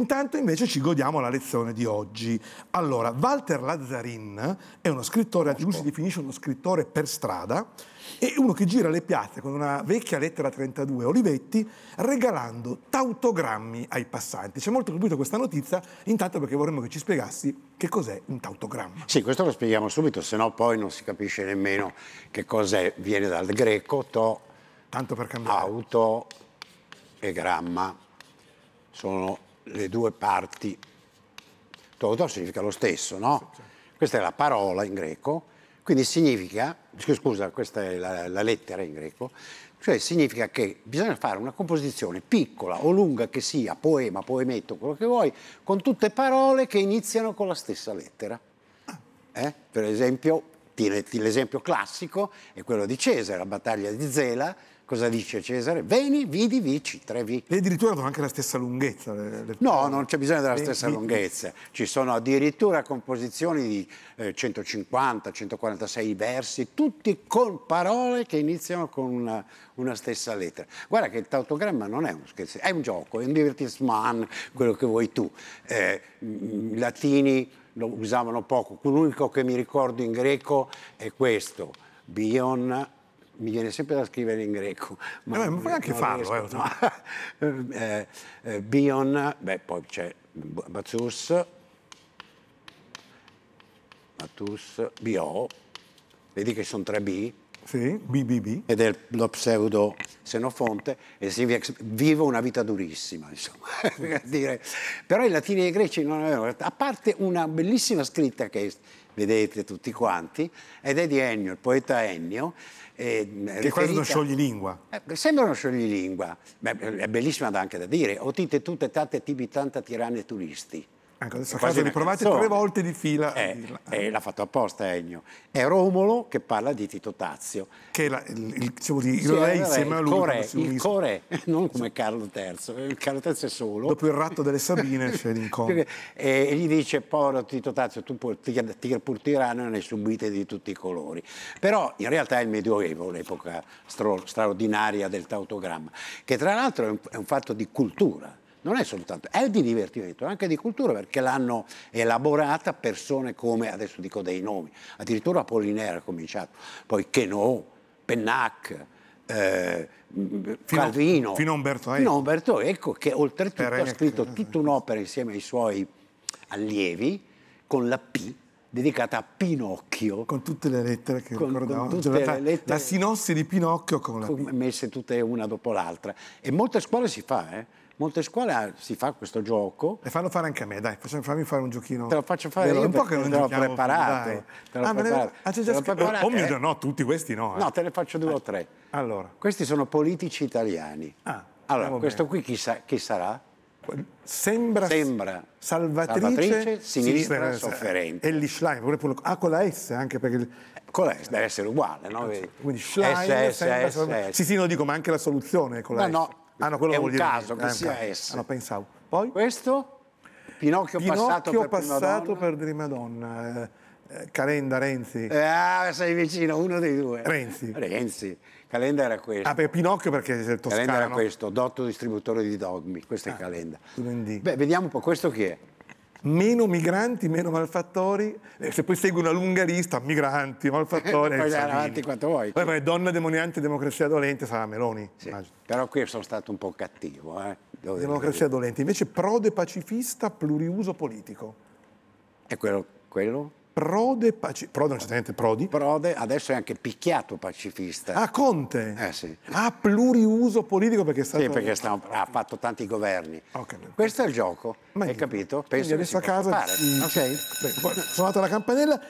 Intanto invece ci godiamo la lezione di oggi. Allora, Walter Lazzarin è uno scrittore, lui si definisce uno scrittore per strada, e uno che gira le piazze con una vecchia lettera 32 Olivetti regalando tautogrammi ai passanti. Ci è molto colpito questa notizia, intanto perché vorremmo che ci spiegassi che cos'è un tautogramma. Sì, questo lo spieghiamo subito, se no poi non si capisce nemmeno che cos'è. Viene dal greco to, tanto per cambiare. auto e gramma. Sono le due parti. Toto significa lo stesso, no? Certo. Questa è la parola in greco, quindi significa, scusa, questa è la, la lettera in greco, cioè significa che bisogna fare una composizione piccola o lunga che sia, poema, poemetto, quello che vuoi, con tutte parole che iniziano con la stessa lettera. Eh? Per esempio, l'esempio classico è quello di Cesare, la battaglia di Zela, Cosa dice Cesare? Veni, vidi, vici, tre vi. E addirittura hanno anche la stessa lunghezza. Le, le... No, non c'è bisogno della stessa vi... lunghezza. Ci sono addirittura composizioni di eh, 150, 146 versi, tutti con parole che iniziano con una, una stessa lettera. Guarda che il tautogramma non è un scherzo, è un gioco, è un divertissement, quello che vuoi tu. Eh, I latini lo usavano poco, l'unico che mi ricordo in greco è questo, bion mi viene sempre da scrivere in greco. Ma, eh, ma puoi anche farlo. Eh, eh. eh, Bion, beh, poi c'è Bazus, Batus, Bio, vedi che sono tre B, sì, BBB. Ed è lo pseudo Senofonte e si vive una vita durissima, insomma. dire. Però i latini e i greci non avevano... A parte una bellissima scritta che vedete tutti quanti, ed è di Ennio, il poeta Ennio. Eh, che quasi uno scioglilingua. Eh, sembra uno scioglilingua, ma è bellissima anche da dire. Otite tutte tante tibi tanta tirane turisti Ecco, adesso a caso riprovate tre volte di fila. Eh, eh, eh, l'ha fatto apposta Ennio. È Romolo che parla di Tito Tazio. Che la, il, il, diciamo, di, sì, lei eh, insieme a lui. Core, il Corè, non come Carlo III. Eh, Carlo III è solo. Dopo il ratto delle Sabine c'è l'incontro. e, gli dice, povero Tito Tazio, tu puoi tir, tir, pur tirano ne subite di tutti i colori. Però in realtà è il Medioevo, l'epoca straordinaria del tautogramma, che tra l'altro è, è un fatto di cultura non è soltanto, è di divertimento, anche di cultura, perché l'hanno elaborata persone come, adesso dico dei nomi, addirittura Apollinera ha cominciato, poi Chenot, Pennac, eh, fino, Calvino, fino a Umberto, fino Umberto Ecco, che oltretutto Perec. ha scritto tutta un'opera insieme ai suoi allievi, con la P dedicata a Pinocchio. Con tutte le lettere che con, ricordavo. Con tutte cioè, la, le lettere, la sinossi di Pinocchio con la con, Messe tutte una dopo l'altra. E molte scuole si fa, eh? Molte scuole ah, si fa questo gioco. E fanno fare anche a me, dai, fammi fare un giochino. Te lo faccio fare io, un po' che non te l'ho preparato. Te l'ho ah, preparato. Ah, c'è cioè, già te cioè, preparato, oh, oh mio eh. Dio, no, tutti questi no. Eh. No, te ne faccio due ah. o tre. Allora. Questi sono politici italiani. Ah, allora, questo bene. qui chi, sa chi sarà? sembra, sembra salvatrice, salvatrice sinistra, sinistra sofferente. E gli Schleim pure, ah, con la S anche perché... Eh, con la S deve essere uguale, no? Quindi Schlein, S, S, Sì, sì, no, dico, ma anche la soluzione con la no, S. No, ah, no, quello è un caso che ah, sia S. Ah, no, pensavo. Poi? Questo? Pinocchio, Pinocchio passato, per, passato per Prima Donna. Eh. Eh, Calenda, Renzi. Ah, sei vicino, uno dei due. Renzi. Renzi. Calenda era questo. Ah, per Pinocchio perché è toscano. Calenda era questo, dotto distributore di dogmi, questo ah, è Calenda. Quindi. Beh, vediamo un po', questo chi è? Meno migranti, meno malfattori. Eh, se poi segui una lunga lista, migranti, malfattori... Eh, poi andare avanti quanto vuoi. Poi, poi donna demoniante, democrazia dolente sarà Meloni. Sì. Però qui sono stato un po' cattivo. Eh. Democrazia dolente. Invece prode pacifista, pluriuso politico. E quello? quello? Prode, paci- Prode, non certamente Prodi. Prode, adesso è anche picchiato pacifista. Ah, Conte? Eh sì. Ah, pluriuso politico perché è stato... Sì, perché sta, ha fatto tanti governi. Okay. Questo è il gioco, Ma hai capito? Penso Quindi adesso a casa... Fare, mm. Ok. Beh, suonata la campanella